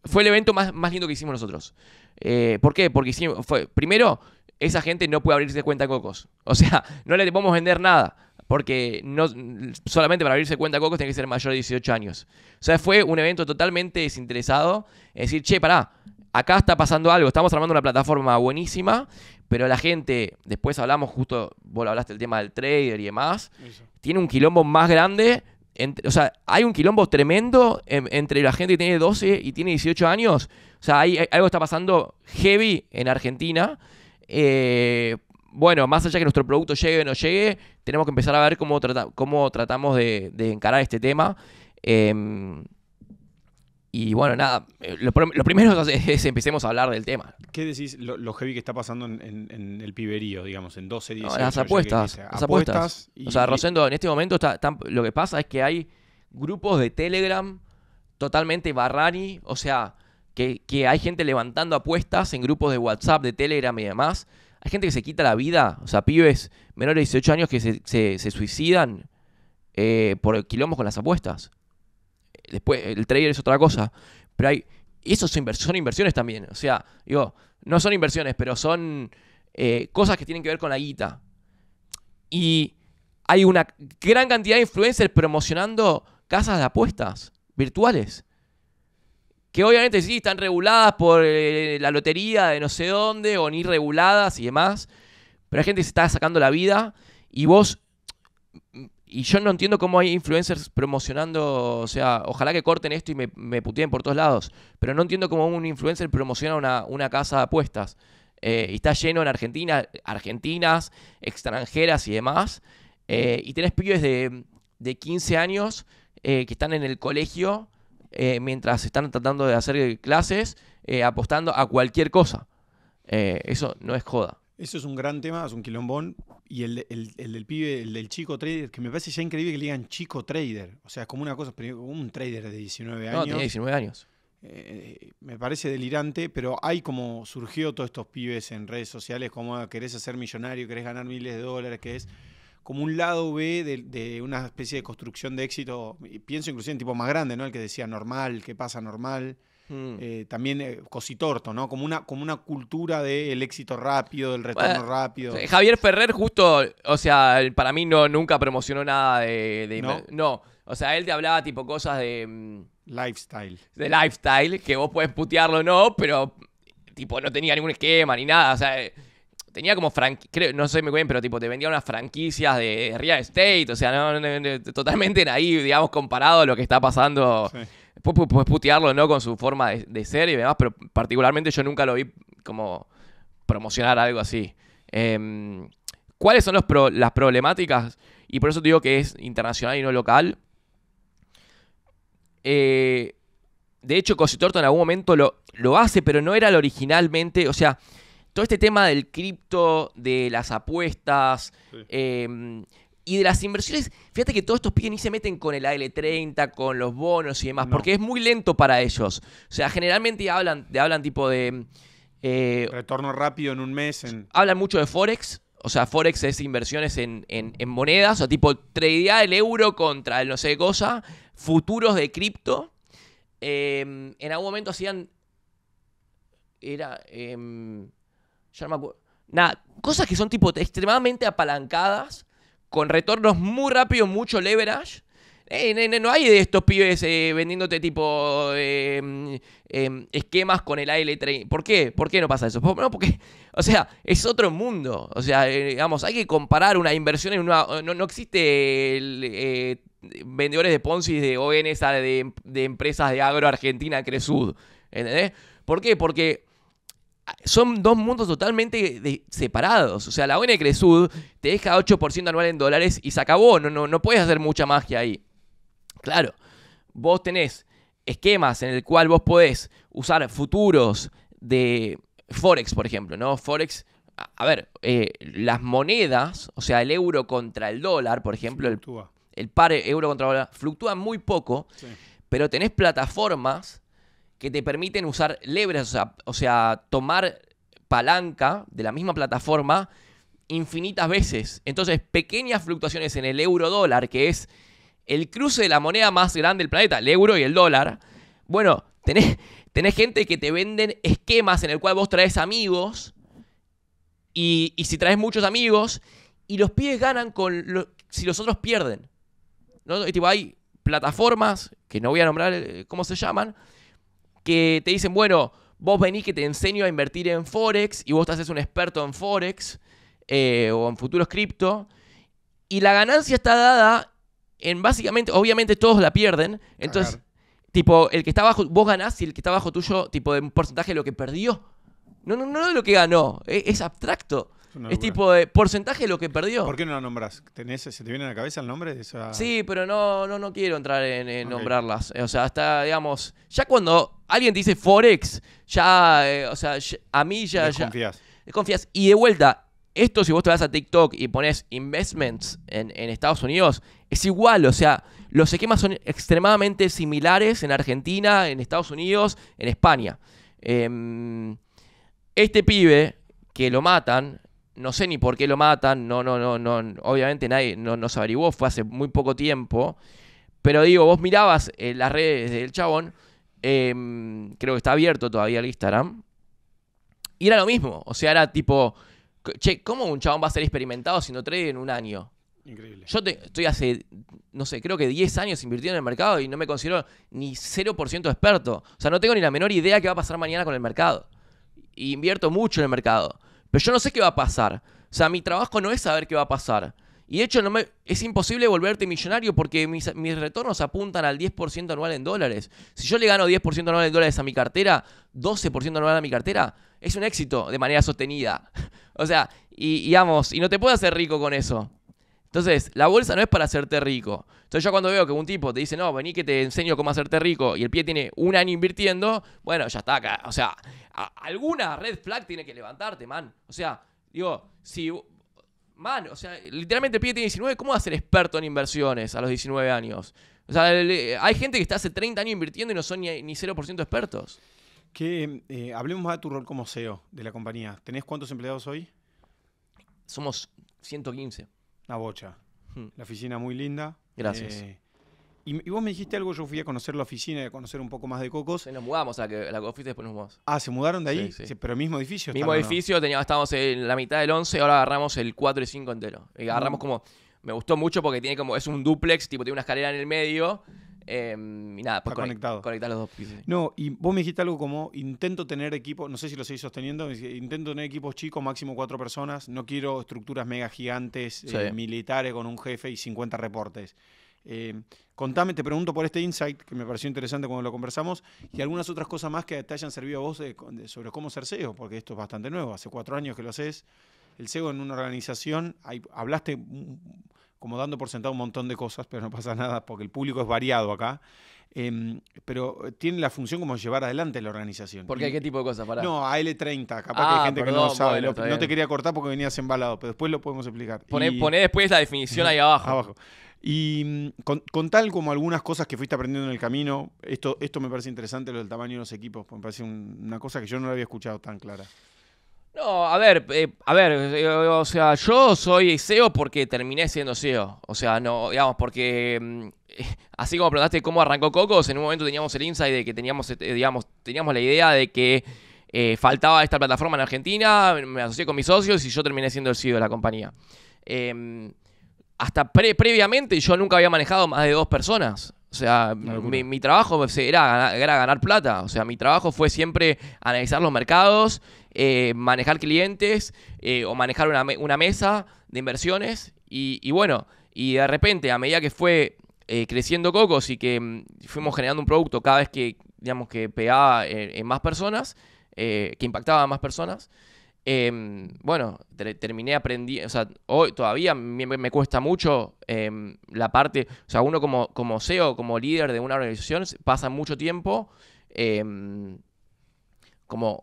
fue el evento más, más lindo que hicimos nosotros. Eh, ¿Por qué? Porque fue, primero, esa gente no puede abrirse cuenta Cocos. O sea, no le podemos vender nada. Porque no, solamente para abrirse cuenta Cocos tiene que ser mayor de 18 años. O sea, fue un evento totalmente desinteresado. Es decir, che, pará, acá está pasando algo. Estamos armando una plataforma buenísima, pero la gente, después hablamos justo, vos hablaste del tema del trader y demás, tiene un quilombo más grande o sea, hay un quilombo tremendo entre la gente que tiene 12 y tiene 18 años. O sea, hay, algo está pasando heavy en Argentina. Eh, bueno, más allá que nuestro producto llegue o no llegue, tenemos que empezar a ver cómo, tratamos de, encarar este tema. Em, y bueno, nada, eh, lo, primero es, empecemos a hablar del tema. ¿Qué decís lo, heavy que está pasando en, el piberío, digamos, en 12, 18? las apuestas. Las apuestas. o sea, Rosendo, en este momento lo que pasa es que hay grupos de Telegram totalmente barrani, o sea, que, hay gente levantando apuestas en grupos de WhatsApp, de Telegram y demás. Hay gente que se quita la vida, o sea, pibes menores de 18 años que se, se, suicidan eh, por quilombos con las apuestas. Después, el trader es otra cosa. Pero hay. Eso son, inversiones también. O sea, digo, no son inversiones, pero son eh, cosas que tienen que ver con la guita. Y hay una gran cantidad de influencers promocionando casas de apuestas virtuales. Que obviamente sí, están reguladas por eh, la lotería de no sé dónde, o ni reguladas y demás. Pero hay gente que se está sacando la vida y vos y yo no entiendo cómo hay influencers promocionando, o sea, ojalá que corten esto y me, puteen por todos lados, pero no entiendo cómo un influencer promociona una, casa de apuestas. Eh, y está lleno en Argentina, argentinas, extranjeras y demás. Eh, y tenés pibes de, de 15 años eh, que están en el colegio mientras están tratando de hacer clases, apostando a cualquier cosa. eso no es joda. Eso es un gran tema, es un quilombón. Y el, del pibe, el del chico trader, que me parece ya increíble que le digan chico trader. O sea, es como una cosa, un trader de 19 años. 19 años. Eh, me parece delirante, pero hay como surgió todos estos pibes en redes sociales, como ah, querés hacer millonario, querés ganar miles de dólares, que es como un lado B de, una especie de construcción de éxito, pienso inclusive en tipo más grande, ¿no? El que decía normal, qué pasa normal. Mm. Eh, también eh, cositorto, ¿no? Como una, como una cultura del éxito rápido, del retorno rápido. Eh, Javier Ferrer, justo, o sea, para mí no, nunca promocionó nada de. ¿No? o sea, él te hablaba tipo cosas de. Mm, lifestyle. De lifestyle, que vos puedes putearlo o no, pero tipo no tenía ningún esquema ni nada, o sea. Tenía como creo, no sé me bien, pero tipo, te vendía unas franquicias de real estate, o sea, totalmente naive, ahí, digamos, comparado a lo que está pasando puedes pues, pues putearlo, ¿no? Con su forma de, ser y demás, pero particularmente yo nunca lo vi como promocionar algo así. Em, ¿Cuáles son las problemáticas? Y por eso te digo que es internacional y no local. Eh, de hecho, Cositorto en algún momento lo, lo hace, pero no era lo originalmente. O sea, todo este tema del cripto, de las apuestas, em, y de las inversiones, fíjate que todos estos pibes y se meten con el AL30, con los bonos y demás, porque es muy lento para ellos. O sea, generalmente hablan, hablan tipo de... Eh, Retorno rápido en un mes. Hablan mucho de Forex. O sea, Forex es inversiones en, monedas. O sea, tipo, tradear el euro contra el no sé qué cosa. Futuros de cripto. Em, en algún momento hacían... Era... Em, ya no me acuerdo. Nada, cosas que son tipo extremadamente apalancadas con retornos muy rápidos, mucho leverage. Eh, no hay de estos pibes eh, vendiéndote tipo em, em, esquemas con el AL3. ¿Por qué? ¿Por qué no pasa eso? No, porque, o sea, es otro mundo. O sea, eh, digamos, hay que comparar una inversión en una... No, no existe vendedores de Ponzi de ONs de, de empresas de agro argentina, Cresud. ¿Entendés? ¿Por qué? Porque son dos mundos totalmente separados. O sea, la ONG Cresud te deja 8% anual en dólares y se acabó. No, no, no puedes hacer mucha magia ahí. Claro, vos tenés esquemas en el cual vos podés usar futuros de Forex, por ejemplo, ¿no? Forex, a, ver, eh, las monedas, o sea, el euro contra el dólar, por ejemplo, el, el, par euro contra el dólar, fluctúa muy poco, pero tenés plataformas que te permiten usar levers, o sea, tomar palanca de la misma plataforma infinitas veces. Entonces, pequeñas fluctuaciones en el euro dólar, que es el cruce de la moneda más grande del planeta, el euro y el dólar. Bueno, tenés, gente que te venden esquemas en el cual vos traes amigos y, si traes muchos amigos y los pies ganan con si los otros pierden. hay plataformas, que no voy a nombrar eh, cómo se llaman, que te dicen, bueno, vos venís que te enseño a invertir en Forex y vos te haces un experto en Forex eh, o en futuros cripto. Y la ganancia está dada en básicamente, obviamente todos la pierden. Entonces, tipo, el que está bajo, vos ganás y el que está bajo tuyo, tipo, de un porcentaje de lo que perdió. No, no, no de lo que ganó, e-, es abstracto es tipo de porcentaje de lo que perdió. ¿Por qué no la nombras? ¿Se te viene a la cabeza el nombre de esa? Sí, pero no, no, no quiero entrar en, nombrarlas. O sea, hasta, digamos, ya cuando alguien dice Forex, ya, eh, o sea, a mí ya. Desconfías. confías. desconfías. Y de vuelta, esto si vos te vas a TikTok y pones investments en, Estados Unidos, es igual, o sea, los esquemas son extremadamente similares en Argentina, en Estados Unidos, en España. Em, este pibe que lo matan, no sé ni por qué lo matan, no, no, no, no, obviamente nadie no, averiguó, fue hace muy poco tiempo, pero digo, vos mirabas eh, las redes del chabón, em, creo que está abierto todavía el Instagram, y era lo mismo, o sea, era tipo, che, ¿cómo un chabón va a ser experimentado si no trade en un año? Increíble. Yo te, estoy hace, no sé, creo que 10 años invirtiendo en el mercado y no me considero ni 0% experto. O sea, no tengo ni la menor idea qué va a pasar mañana con el mercado. invierto mucho en el mercado. Pero yo no sé qué va a pasar. O sea, mi trabajo no es saber qué va a pasar. Y de hecho no me, es imposible volverte millonario porque mis, retornos apuntan al 10% anual en dólares. Si yo le gano 10% anual en dólares a mi cartera, 12% anual a mi cartera, es un éxito de manera sostenida. o sea, y, y vamos, y no te puedo hacer rico con eso. Entonces, la bolsa no es para hacerte rico. Entonces, yo cuando veo que un tipo te dice, no, vení que te enseño cómo hacerte rico y el pie tiene un año invirtiendo, bueno, ya está acá. O sea, alguna red flag tiene que levantarte, man. O sea, digo, si. Man, o sea, literalmente el pie tiene 19, ¿cómo va a ser experto en inversiones a los 19 años? O sea, eh, hay gente que está hace 30 años invirtiendo y no son ni, 0% expertos. Que eh, hablemos más de tu rol como CEO de la compañía. ¿Tenés cuántos empleados hoy? Somos 115. Una bocha. Hmm. La oficina muy linda. Gracias. Eh, y, vos me dijiste algo, yo fui a conocer la oficina y a conocer un poco más de Cocos. nos mudamos a la, que, la oficina después nos mudamos. Ah, ¿se mudaron de ahí? Sí, Pero mismo edificio. Mismo edificio, teníamos, estábamos en la mitad del 11 ahora agarramos el 4 y 5 entero. Y agarramos mm. como... Me gustó mucho porque tiene como... Es un duplex, tipo tiene una escalera en el medio Em, y nada, pues conectado. Conectar los dos pisos. No, y vos me dijiste algo como: intento tener equipos, no sé si lo seguís sosteniendo, intento tener equipos chicos, máximo cuatro personas. No quiero estructuras mega gigantes, eh, militares con un jefe y 50 reportes. Em, contame, te pregunto por este insight que me pareció interesante cuando lo conversamos y algunas otras cosas más que te hayan servido a vos sobre cómo ser CEO, porque esto es bastante nuevo, hace cuatro años que lo haces. El CEO en una organización, hay, hablaste mm, como dando por sentado un montón de cosas, pero no pasa nada porque el público es variado acá. Em, pero tiene la función como llevar adelante la organización. ¿Por qué? ¿Qué tipo de cosas? para No, L 30 capaz que hay ah, gente que no sabe. no te quería cortar porque venías embalado, pero después lo podemos explicar. Poné, después la definición ahí abajo. abajo. Y mm, con, tal como algunas cosas que fuiste aprendiendo en el camino, esto, esto me parece interesante, lo del tamaño de los equipos, me parece una cosa que yo no la había escuchado tan clara. No, a ver, eh, a ver, eh, o sea, yo soy CEO porque terminé siendo CEO. O sea, no, digamos, porque mm, así como preguntaste cómo arrancó Cocos, en un momento teníamos el insight de que teníamos, eh, digamos, teníamos la idea de que faltaba esta plataforma en Argentina, me asocié con mis socios y yo terminé siendo el CEO de la compañía. Em, hasta previamente yo nunca había manejado más de dos personas. O sea, mi, trabajo era ganar, plata. O sea, mi trabajo fue siempre analizar los mercados, eh, manejar clientes eh, o manejar una, mesa de inversiones. Y, bueno, y de repente, a medida que fue eh, creciendo Cocos y que mm, fuimos generando un producto cada vez que, digamos, que pegaba en, en más personas, que impactaba a más personas, Em, bueno, terminé aprendiendo, o sea, hoy todavía me, cuesta mucho em, la parte, o sea, uno como, como CEO, como líder de una organización, pasa mucho tiempo em, como,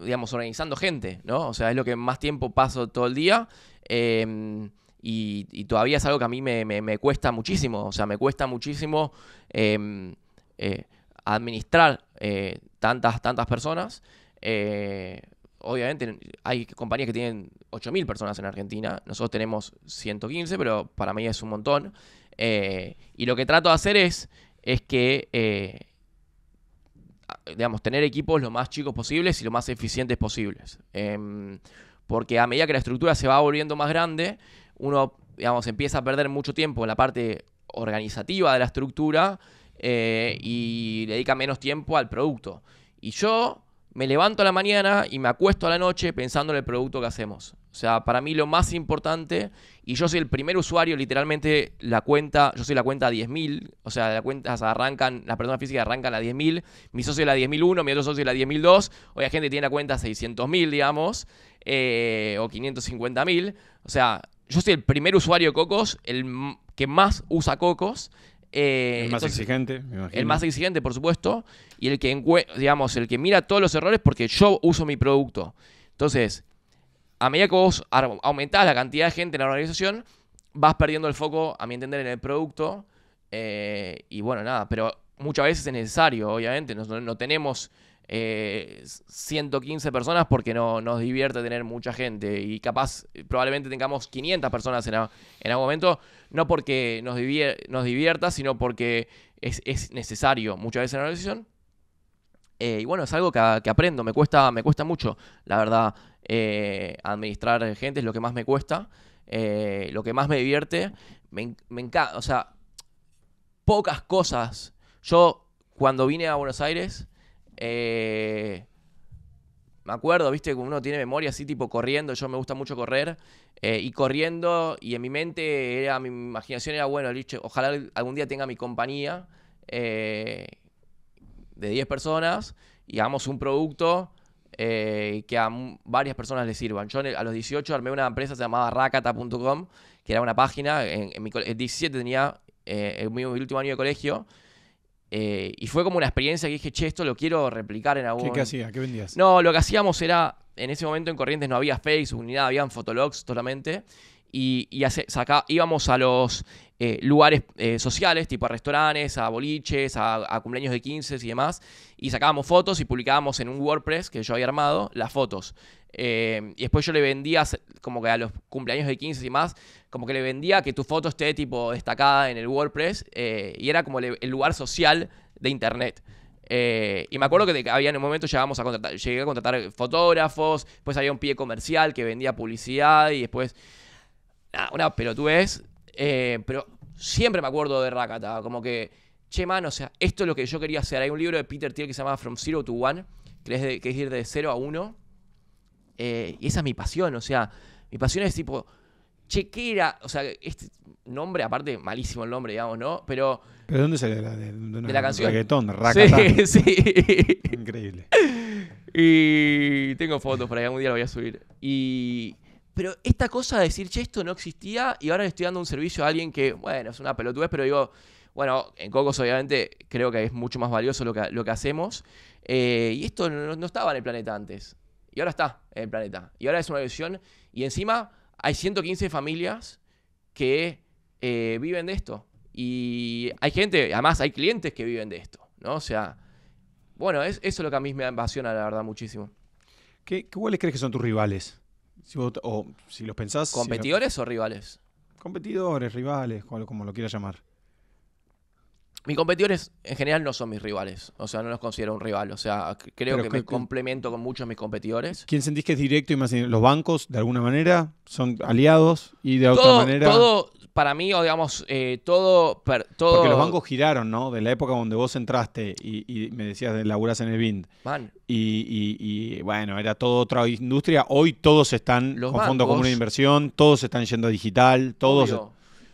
digamos, organizando gente, ¿no? O sea, es lo que más tiempo paso todo el día. Y, todavía es algo que a mí me, cuesta muchísimo, o sea, me cuesta muchísimo eh, administrar eh, tantas, tantas personas. Eh, obviamente hay compañías que tienen 8.000 personas en Argentina, nosotros tenemos 115, pero para mí es un montón. Eh, y lo que trato de hacer es, es que, eh, tener equipos lo más chicos posibles y lo más eficientes posibles. Em, porque a medida que la estructura se va volviendo más grande, uno, digamos, empieza a perder mucho tiempo en la parte organizativa de la estructura eh, y dedica menos tiempo al producto. Y yo me levanto a la mañana y me acuesto a la noche pensando en el producto que hacemos. O sea, para mí lo más importante, y yo soy el primer usuario, literalmente la cuenta, yo soy la cuenta 10.000, o sea, las cuentas arrancan, las personas físicas arrancan la 10.000, mi socio es la 10.001, mi otro socio es la 10.002, hoy la gente tiene la cuenta 600.000, digamos, eh, o 550.000, o sea, yo soy el primer usuario de Cocos, el que más usa Cocos, eh, el más exigente, El más exigente, por supuesto, y el que, digamos, el que mira todos los errores porque yo uso mi producto. Entonces, a medida que vos aumentás la cantidad de gente en la organización, vas perdiendo el foco, a mi entender, en el producto. Eh, y bueno, nada, pero muchas veces es necesario, obviamente. No, tenemos 115 eh, personas porque no, nos divierte tener mucha gente. Y capaz, probablemente tengamos 500 personas en algún momento no porque nos, divierta, sino porque es, necesario muchas veces en la organización. Eh, y bueno, es algo que, aprendo, me cuesta, me cuesta mucho, la verdad, eh, administrar gente es lo que más me cuesta, eh, lo que más me divierte, me, me encanta, o sea, pocas cosas. Yo cuando vine a Buenos Aires, eh, me acuerdo, viste, como uno tiene memoria así tipo corriendo, yo me gusta mucho correr, eh, y corriendo, y en mi mente, era, mi imaginación era, bueno, ojalá algún día tenga mi compañía eh, de 10 personas y hagamos un producto eh, que a varias personas les sirvan. Yo a los 18 armé una empresa se llamaba Rakata.com, que era una página, en, mi, 17 tenía, en mi último año de colegio, eh, y fue como una experiencia que dije, che, esto lo quiero replicar en algún... ¿Qué, qué hacías? ¿Qué vendías? No, lo que hacíamos era, en ese momento en Corrientes no había Facebook ni nada, habían fotologs solamente. Y, íbamos a los eh, lugares eh, sociales, tipo a restaurantes, a boliches, a, cumpleaños de 15 y demás, y sacábamos fotos y publicábamos en un WordPress que yo había armado las fotos. y después yo le vendía como que a los cumpleaños de 15 y más, como que le vendía que tu foto esté tipo destacada en el WordPress eh, y era como el, lugar social de Internet. Eh, y me acuerdo que, había en un momento llegamos a contratar, llegué a contratar fotógrafos, después había un pie comercial que vendía publicidad y después nada, pero tú eh, pero siempre me acuerdo de Rakata, como que, che man, o sea, esto es lo que yo quería hacer. Hay un libro de Peter Thiel que se llama From Zero to One, que es, que ir de 0 a 1, eh, y esa es mi pasión, o sea, mi pasión es tipo chequera, o sea, este nombre, aparte malísimo el nombre, digamos, ¿no? Pero... ¿Pero dónde sale la, de, de, de la canción? Sí, sí. Increíble. Y tengo fotos por ahí, algún día lo voy a subir. Y... Pero esta cosa de decir, che, esto no existía y ahora le estoy dando un servicio a alguien que, bueno, es una pelotudez, pero digo, bueno, en Cocos obviamente creo que es mucho más valioso lo que, hacemos. Eh, y esto no, estaba en el planeta antes. Y ahora está en el planeta. Y ahora es una visión. Y encima hay 115 familias que eh, viven de esto. Y hay gente, además hay clientes que viven de esto, ¿no? O sea, bueno, eso es lo que a mí me apasiona, la verdad, muchísimo. ¿Qué, ¿Cuáles crees que son tus rivales? Si o si los pensás... ¿Competidores o rivales? Competidores, rivales, como lo quieras llamar mis competidores en general no son mis rivales, o sea, no los considero un rival, o sea, creo que me complemento con muchos mis competidores. ¿Quién sentís que es directo y más los bancos, de alguna manera, son aliados y de otra manera? Todo, para mí, o digamos, eh, todo, Porque los bancos giraron, ¿no? De la época donde vos entraste y, me decías de laburás en el BIND. Y, bueno, era toda otra industria. Hoy todos están los con fondo común de inversión, todos están yendo a digital, todos...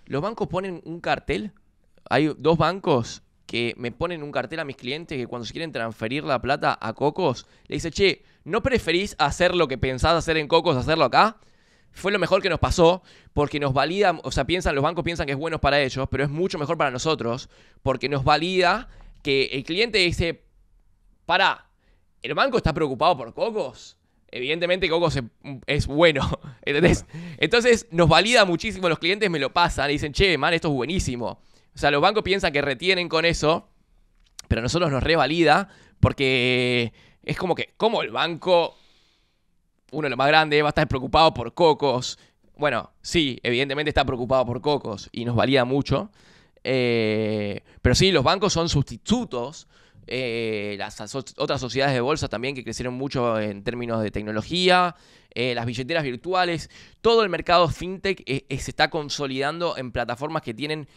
Los bancos ponen un cartel hay dos bancos que me ponen un cartel a mis clientes que cuando se quieren transferir la plata a Cocos, le dice, che, ¿no preferís hacer lo que pensás hacer en Cocos, hacerlo acá? Fue lo mejor que nos pasó porque nos valida, o sea, piensan, los bancos piensan que es bueno para ellos, pero es mucho mejor para nosotros porque nos valida que el cliente dice, para, ¿el banco está preocupado por Cocos? Evidentemente Cocos es bueno, ¿entendés? Entonces nos valida muchísimo, los clientes me lo pasan y dicen, che, man, esto es buenísimo. O sea, los bancos piensan que retienen con eso, pero a nosotros nos revalida porque es como que, como el banco, uno de los más grandes, va a estar preocupado por cocos. Bueno, sí, evidentemente está preocupado por cocos y nos valida mucho. Eh, pero sí, los bancos son sustitutos. Eh, las otras sociedades de bolsa también que crecieron mucho en términos de tecnología, eh, las billeteras virtuales, todo el mercado fintech se está consolidando en plataformas que tienen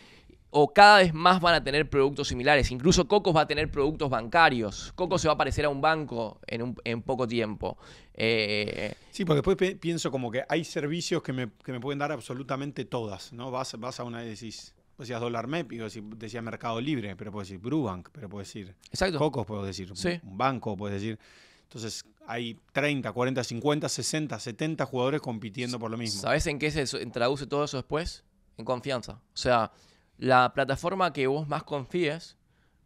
o cada vez más van a tener productos similares. Incluso Cocos va a tener productos bancarios. Cocos se va a parecer a un banco en, poco tiempo. Eh, sí, porque después pienso como que hay servicios que me, pueden dar absolutamente todas, ¿no? Vas, vas a una y decís, decías Dollar Map, decías Mercado Libre, pero puedes decir Brubank, pero puedes decir Exacto. Cocos, puedes decir un banco, puedes decir... Entonces hay 30, 40, 50, 60, 70 jugadores compitiendo por lo mismo. ¿Sabes en qué se traduce todo eso después? En confianza. O sea, la plataforma que vos más confíes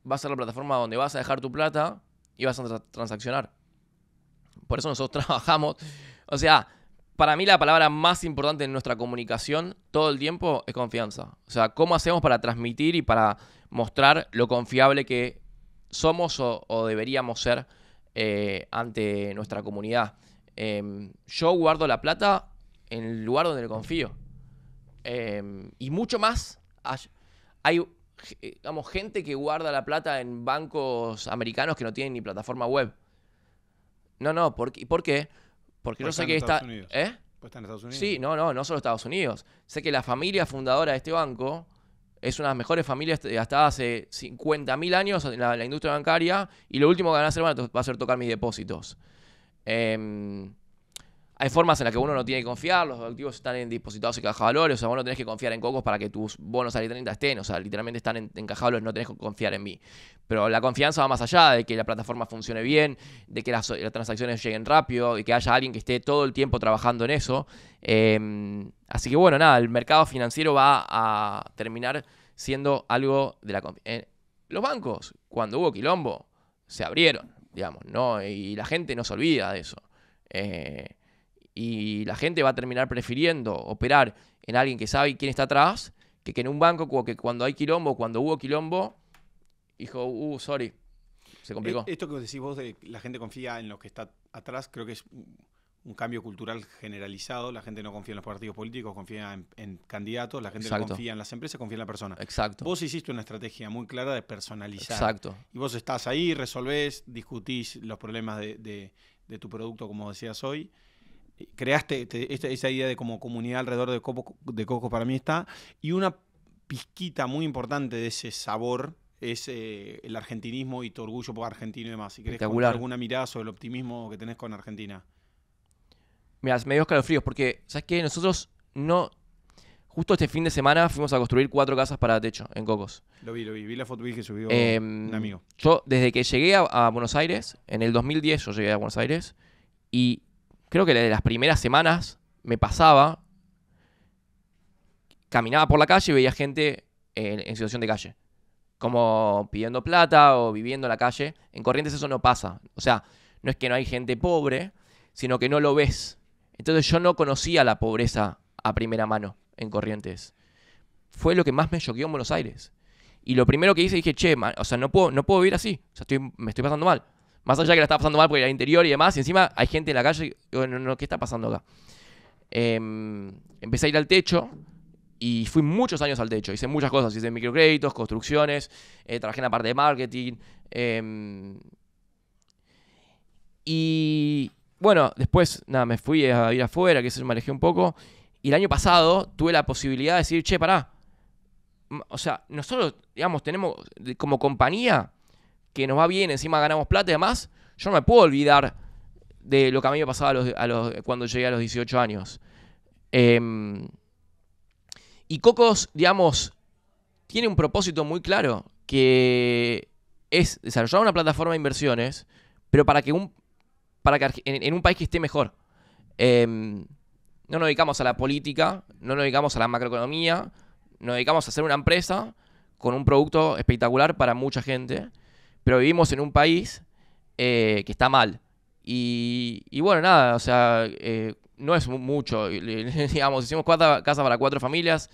va a ser la plataforma donde vas a dejar tu plata y vas a transaccionar. Por eso nosotros trabajamos. O sea, para mí la palabra más importante en nuestra comunicación todo el tiempo es confianza. O sea, ¿cómo hacemos para transmitir y para mostrar lo confiable que somos o, deberíamos ser eh, ante nuestra comunidad? Em, yo guardo la plata en el lugar donde le confío. Em, y mucho más hay eh, gente que guarda la plata en bancos americanos que no tienen ni plataforma web. No, no, ¿por, qué? ¿Por qué? Porque no sé que está... ¿Eh? Pues está en Estados Unidos. Sí, no, no, no solo Estados Unidos. Sé que la familia fundadora de este banco es una de las mejores familias hasta hace 50.000 años en la, industria bancaria y lo último que van a hacer va a, va ser tocar mis depósitos. Em, hay formas en las que uno no tiene que confiar, los activos están en depositados y caja de valores, o sea, vos no tenés que confiar en Cocos para que tus bonos al 30 estén, o sea, literalmente están en, no tenés que confiar en mí. Pero la confianza va más allá de que la plataforma funcione bien, de que las, transacciones lleguen rápido, y que haya alguien que esté todo el tiempo trabajando en eso. Em, así que bueno, nada, el mercado financiero va a terminar siendo algo de la confianza. Eh, los bancos, cuando hubo quilombo, se abrieron, digamos, ¿no? Y la gente no se olvida de eso. Eh, y la gente va a terminar prefiriendo operar en alguien que sabe quién está atrás que, que en un banco que cuando hay quilombo, cuando hubo quilombo, dijo, uh, sorry, se complicó. Eh, esto que decís vos de la gente confía en los que está atrás, creo que es un cambio cultural generalizado. La gente no confía en los partidos políticos, confía en, candidatos, la gente no confía en las empresas, confía en la persona. Exacto. Vos hiciste una estrategia muy clara de personalizar. Exacto. Y vos estás ahí, resolvés, discutís los problemas de tu producto, como decías hoy creaste este, esa idea de como comunidad alrededor de Coco, de Coco para mí está, y una pizquita muy importante de ese sabor es eh, el argentinismo y tu orgullo por argentino y demás. Si querés contar alguna mirada sobre el optimismo que tenés con Argentina. Mira, me dio escalofríos porque, ¿sabes qué? Nosotros no... Justo este fin de semana fuimos a construir cuatro casas para techo en Cocos. Lo vi, lo vi. Vi la foto vi que subió em, un amigo. Yo, desde que llegué a Buenos Aires, en el 2010 yo llegué a Buenos Aires, y creo que de las primeras semanas me pasaba, caminaba por la calle y veía gente en, situación de calle, como pidiendo plata o viviendo en la calle. En Corrientes eso no pasa. O sea, no es que no hay gente pobre, sino que no lo ves. Entonces yo no conocía la pobreza a primera mano en Corrientes. Fue lo que más me choqueó en Buenos Aires. Y lo primero que hice, dije, che, o sea, no puedo, no puedo vivir así. O sea, estoy, me estoy pasando mal. Más allá que la está pasando mal porque era interior y demás, y encima hay gente en la calle, ¿qué está pasando acá? Em, empecé a ir al techo y fui muchos años al techo. Hice muchas cosas, hice microcréditos, construcciones, eh, trabajé en la parte de marketing. Em, y bueno, después nada, me fui a ir afuera, que eso me alejé un poco. Y el año pasado tuve la posibilidad de decir, che, pará. O sea, nosotros, digamos, tenemos como compañía que nos va bien, encima ganamos plata y además, yo no me puedo olvidar de lo que a mí me pasaba cuando llegué a los 18 años. Em, y Cocos, digamos, tiene un propósito muy claro, que es desarrollar una plataforma de inversiones, pero para que un para que en, un país que esté mejor. Em, no nos dedicamos a la política, no nos dedicamos a la macroeconomía, nos dedicamos a hacer una empresa con un producto espectacular para mucha gente pero vivimos en un país eh, que está mal. Y, bueno, nada, o sea, eh, no es mucho. Digamos, hicimos cuatro casas para cuatro familias,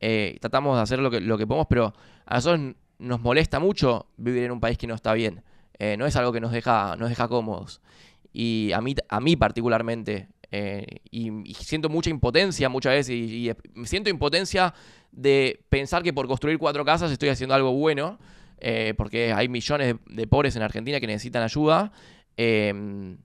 eh, tratamos de hacer lo que, podemos, pero a nosotros nos molesta mucho vivir en un país que no está bien. no es algo que nos deja, nos deja cómodos. Y a mí, a mí particularmente, y, siento mucha impotencia muchas veces, y, y, siento impotencia de pensar que por construir cuatro casas estoy haciendo algo bueno, eh, porque hay millones de, pobres en Argentina que necesitan ayuda. Em,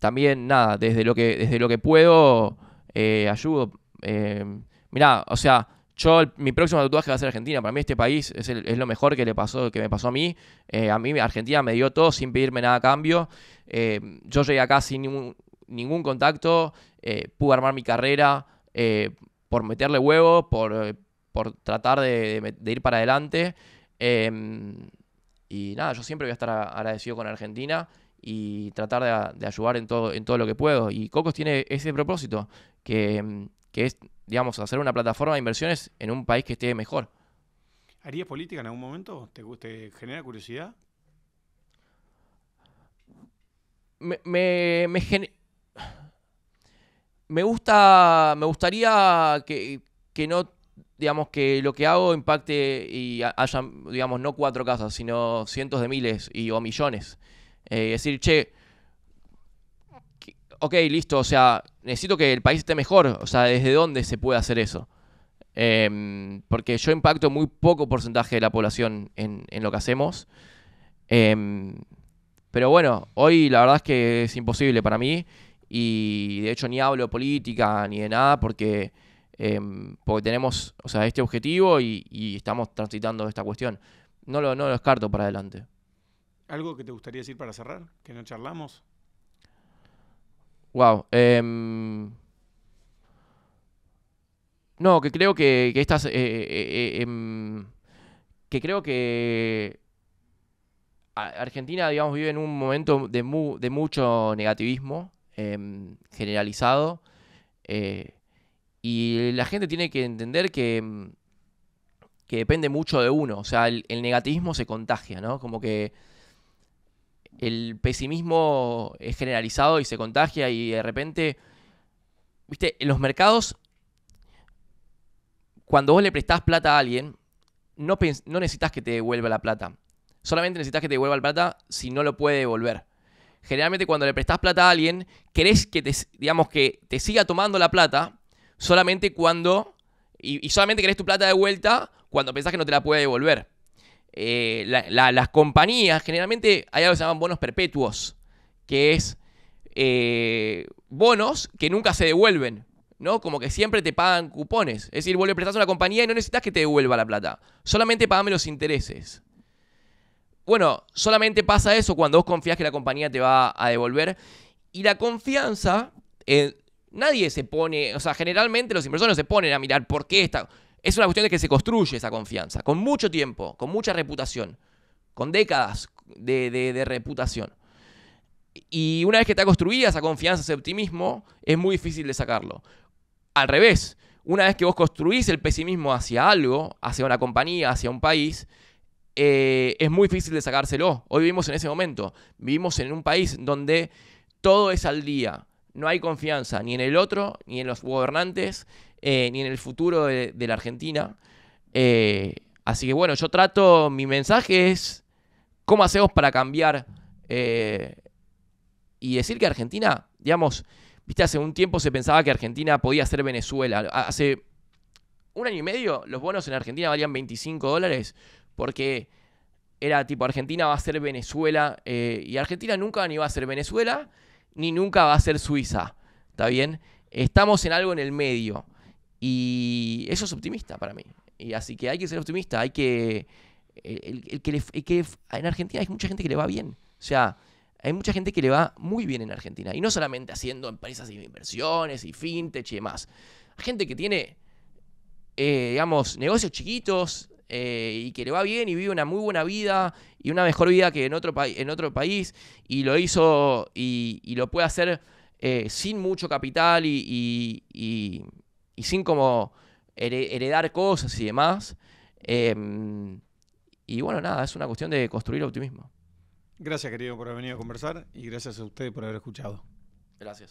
también, nada, desde lo que, desde lo que puedo, eh, ayudo. Em, mirá, o sea, yo, mi próximo tatuaje va a ser Argentina. Para mí este país es, lo mejor que, le pasó, que me pasó a mí. Eh, a mí Argentina me dio todo sin pedirme nada a cambio. Em, yo llegué acá sin ningún, ningún contacto, pude armar mi carrera por meterle huevo, por por tratar de, ir para adelante. Em, y nada, yo siempre voy a estar agradecido con Argentina y tratar de, ayudar en todo, en todo lo que puedo. Y Cocos tiene ese propósito, que, em, que es, digamos, hacer una plataforma de inversiones en un país que esté mejor. ¿Harías política en algún momento? ¿Te, te genera curiosidad? Me, me, me, gusta. Me gustaría que, que no digamos, que lo que hago impacte y haya, digamos, no cuatro casas, sino cientos de miles y, o millones. Eh, decir, che, ok, listo, o sea, necesito que el país esté mejor, o sea, ¿desde dónde se puede hacer eso? Em, porque yo impacto muy poco porcentaje de la población en, lo que hacemos. Em, pero bueno, hoy la verdad es que es imposible para mí y de hecho ni hablo de política ni de nada porque Em, porque tenemos, o sea, este objetivo y, estamos transitando esta cuestión. No lo, no lo descarto para adelante. ¿Algo que te gustaría decir para cerrar? ¿Que no charlamos? Wow. Em, no, que creo que, que eh, eh, eh, em, que creo que. Argentina, digamos, vive en un momento de, mucho negativismo generalizado. Y la gente tiene que entender que, mm, que depende mucho de uno. O sea, el, negativismo se contagia, ¿no? Como que el pesimismo es generalizado y se contagia y de repente, viste, en los mercados, cuando vos le prestás plata a alguien, no, no necesitas que te devuelva la plata. Solamente necesitas que te devuelva la plata si no lo puede devolver generalmente cuando le prestás plata a alguien, crees que te, digamos, que te siga tomando la plata solamente cuando. Y, solamente querés tu plata de vuelta cuando pensás que no te la puede devolver. Eh, las compañías, generalmente hay algo que se llaman bonos perpetuos, que es eh, bonos que nunca se devuelven, ¿no? Como que siempre te pagan cupones. Es decir, vos a prestás a una compañía y no necesitas que te devuelva la plata, solamente pagame los intereses. Bueno, solamente pasa eso cuando vos confías que la compañía te va a devolver. Y la confianza eh, Nadie se pone, o sea, generalmente los inversores se ponen a mirar por qué está. Es una cuestión de que se construye esa confianza, con mucho tiempo, con mucha reputación, con décadas de, reputación. Y una vez que está construida esa confianza, ese optimismo, es muy difícil de sacarlo. Al revés, una vez que vos construís el pesimismo hacia algo, hacia una compañía, hacia un país, eh, es muy difícil de sacárselo. Hoy vivimos en ese momento. Vivimos en un país donde todo es al día no hay confianza ni en el otro, ni en los gobernantes, eh, ni en el futuro de, la Argentina. Eh, así que bueno, yo trato, mi mensaje es, ¿cómo hacemos para cambiar? Eh, y decir que Argentina, digamos, viste, hace un tiempo se pensaba que Argentina podía ser Venezuela. Hace un año y medio los bonos en Argentina valían 25 dólares porque era tipo Argentina va a ser Venezuela y Argentina nunca ni va a ser Venezuela ni nunca va a ser Suiza. ¿Está bien? Estamos en algo en el medio. Y eso es optimista para mí. Y así que hay que ser optimista. Hay que. El, que, en Argentina hay mucha gente que le va bien. O sea, hay mucha gente que le va muy bien en Argentina. Y no solamente haciendo empresas y inversiones y fintech y demás. Gente que tiene, eh, digamos, negocios chiquitos, eh, y que le va bien y vive una muy buena vida y una mejor vida que en otro, en otro país y lo hizo y, lo puede hacer eh, sin mucho capital y, y, sin como heredar cosas y demás. Em, y bueno, nada, es una cuestión de construir optimismo. Gracias querido por haber venido a conversar y gracias a usted por haber escuchado. Gracias.